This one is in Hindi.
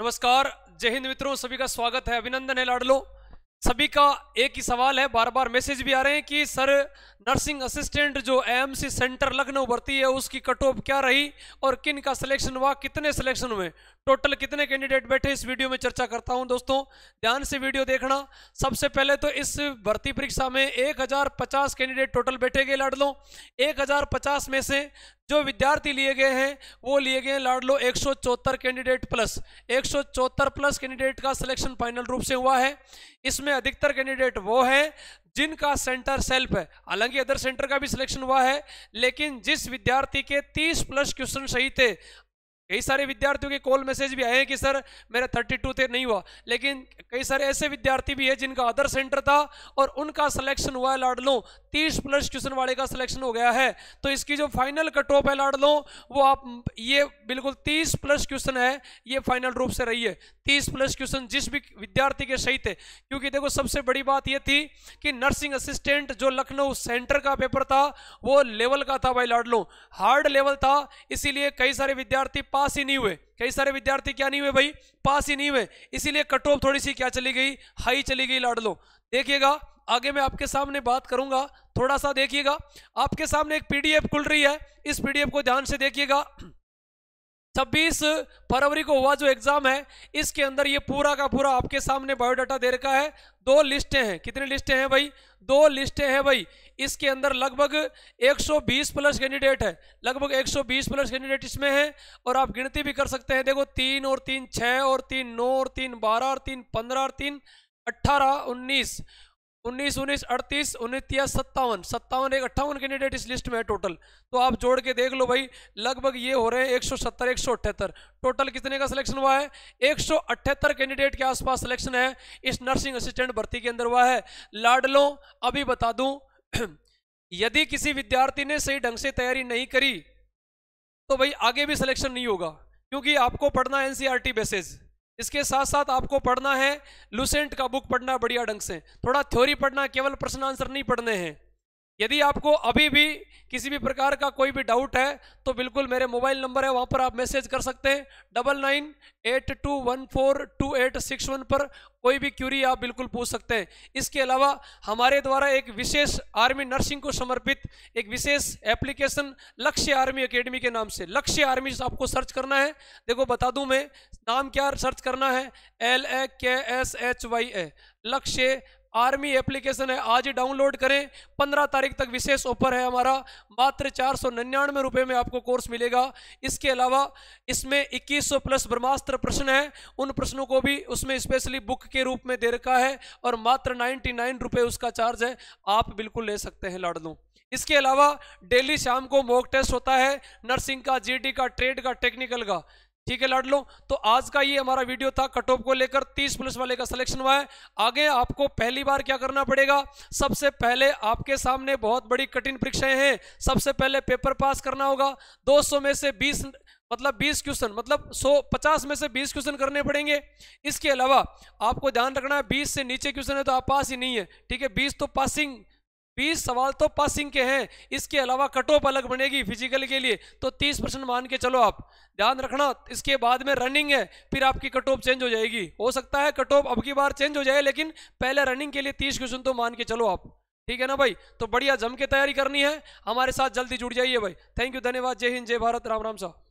नमस्कार जय हिंद मित्रों सभी का स्वागत है अभिनंदन है लाडलो सभी का एक ही सवाल है बार बार मैसेज भी आ रहे हैं कि सर नर्सिंग असिस्टेंट जो एएमसी सेंटर लखनऊ भर्ती है उसकी कट ऑफ क्या रही और किन का सिलेक्शन हुआ कितने सिलेक्शन हुए टोटल कितने कैंडिडेट बैठे इस वीडियो में चर्चा करता हूं दोस्तों ध्यान से वीडियो देखना सबसे पहले तो इस भर्ती परीक्षा में 1050 कैंडिडेट टोटल बैठे गए लाड लो 1050 में से जो विद्यार्थी लिए गए हैं वो लिए गए लाड लो एक कैंडिडेट प्लस एक प्लस कैंडिडेट का सिलेक्शन फाइनल रूप से हुआ है इसमें अधिकतर कैंडिडेट वो है जिनका सेंटर सेल्फ है हालांकि अदर सेंटर का भी सिलेक्शन हुआ है लेकिन जिस विद्यार्थी के 30 प्लस क्वेश्चन सही थे कई सारे विद्यार्थियों के कॉल मैसेज भी आए हैं कि सर मेरा थर्टी टू थे नहीं हुआ लेकिन कई सारे ऐसे विद्यार्थी भी हैं जिनका अदर सेंटर था और उनका सिलेक्शन हुआ है लाडलो 30 प्लस क्वेश्चन वाले का सिलेक्शन हो गया है तो इसकी जो फाइनल कट ऑफ है लाड लो वो आप ये बिल्कुल 30 प्लस क्वेश्चन है ये फाइनल रूप से रही है 30 प्लस क्वेश्चन जिस भी विद्यार्थी के सही थे क्योंकि देखो सबसे बड़ी बात ये थी कि नर्सिंग असिस्टेंट जो लखनऊ सेंटर का पेपर था वो लेवल का था भाई लाड लो हार्ड लेवल था इसीलिए कई सारे विद्यार्थी पास ही नहीं हुए कई सारे विद्यार्थी क्या नहीं हुए भाई पास ही नहीं हुए इसीलिए कट ऑफ थोड़ी सी क्या चली गई हाई चली गई लाड लो देखिएगा आगे मैं आपके सामने बात करूंगा थोड़ा सा देखिएगा आपके सामने एक पीडीएफ खुल रही है इस पीडीएफ को ध्यान से देखिएगा 26 फरवरी को हुआ जो एग्जाम है इसके अंदर ये पूरा का पूरा आपके सामने बायोडाटा दे रखा है दो लिस्टें हैं कितनी लिस्टें हैं भाई दो लिस्टें हैं भाई इसके अंदर लगभग 120 प्लस कैंडिडेट है लगभग 120 प्लस कैंडिडेट इसमें हैं और आप गिनती भी कर सकते हैं देखो तीन और तीन छः और तीन नौ और तीन बारह और तीन पंद्रह और तीन अट्ठारह उन्नीस उन्नीस उन्नीस अड़तीस उनतीस सत्तावन सत्तावन एक अट्ठावन कैंडिडेट इस लिस्ट में है टोटल तो आप जोड़ के देख लो भाई लगभग ये हो रहे हैं एक सौ सत्तर एक सौ अठहत्तर टोटल कितने का सिलेक्शन हुआ है एक सौ अठहत्तर कैंडिडेट के आसपास सिलेक्शन है इस नर्सिंग असिस्टेंट भर्ती के अंदर हुआ है लाडलो अभी बता दूं यदि किसी विद्यार्थी ने सही ढंग से तैयारी नहीं करी तो भाई आगे भी सिलेक्शन नहीं होगा क्योंकि आपको पढ़ना एनसीआरटी बेसिस इसके साथ साथ आपको पढ़ना है लुसेंट का बुक पढ़ना बढ़िया ढंग से थोड़ा थ्योरी पढ़ना केवल प्रश्न आंसर नहीं पढ़ने हैं यदि आपको अभी भी किसी भी प्रकार का कोई भी डाउट है तो बिल्कुल मेरे मोबाइल नंबर है वहाँ पर आप मैसेज कर सकते हैं double nine eight two one four two eight six one पर कोई भी क्यूरी आप बिल्कुल पूछ सकते हैं इसके अलावा हमारे द्वारा एक विशेष आर्मी नर्सिंग को समर्पित एक विशेष एप्लीकेशन लक्ष्य आर्मी एकेडमी के नाम से लक्ष्य आर्मी आपको सर्च करना है देखो बता दूं मैं नाम क्या सर्च करना है एल ए के एस एच वाई ए लक्ष्य आर्मी एप्लीकेशन है आज ही डाउनलोड करें पंद्रह तारीख तक विशेष ऑफर है हमारा मात्र चार सौ निन्यानवे रुपये में आपको कोर्स मिलेगा इसके अलावा इसमें इक्कीस सौ प्लस ब्रह्मास्त्र प्रश्न है उन प्रश्नों को भी उसमें स्पेशली बुक के रूप में दे रखा है और मात्र नाइन्टी नाइन रुपये उसका चार्ज है आप बिल्कुल ले सकते हैं लाडलू इसके अलावा डेली शाम को मॉक टेस्ट होता है नर्सिंग का जीडी का ट्रेड का टेक्निकल का ठीक है लाडलो तो आज का ये हमारा वीडियो था कट ऑफ को लेकर तीस पुलिस वाले का सिलेक्शन हुआ है आगे आपको पहली बार क्या करना पड़ेगा सबसे पहले आपके सामने बहुत बड़ी कठिन परीक्षाएं हैं सबसे पहले पेपर पास करना होगा 200 में से 20 मतलब 20 क्वेश्चन मतलब 100 50 में से 20 क्वेश्चन करने पड़ेंगे इसके अलावा आपको ध्यान रखना है बीस से नीचे क्वेश्चन है तो आप पास ही नहीं है ठीक है बीस तो पासिंग बीस सवाल तो पासिंग के हैं इसके अलावा कट ऑफ अलग बनेगी फिजिकल के लिए तो तीस परसेंट मान के चलो आप ध्यान रखना इसके बाद में रनिंग है फिर आपकी कट ऑफ चेंज हो जाएगी हो सकता है कट ऑफ अब की बार चेंज हो जाए लेकिन पहले रनिंग के लिए तीस क्वेश्चन तो मान के चलो आप ठीक है ना भाई तो बढ़िया जम के तैयारी करनी है हमारे साथ जल्दी जुड़ जाइए भाई थैंक यू धन्यवाद जय हिंद जय भारत राम राम साहब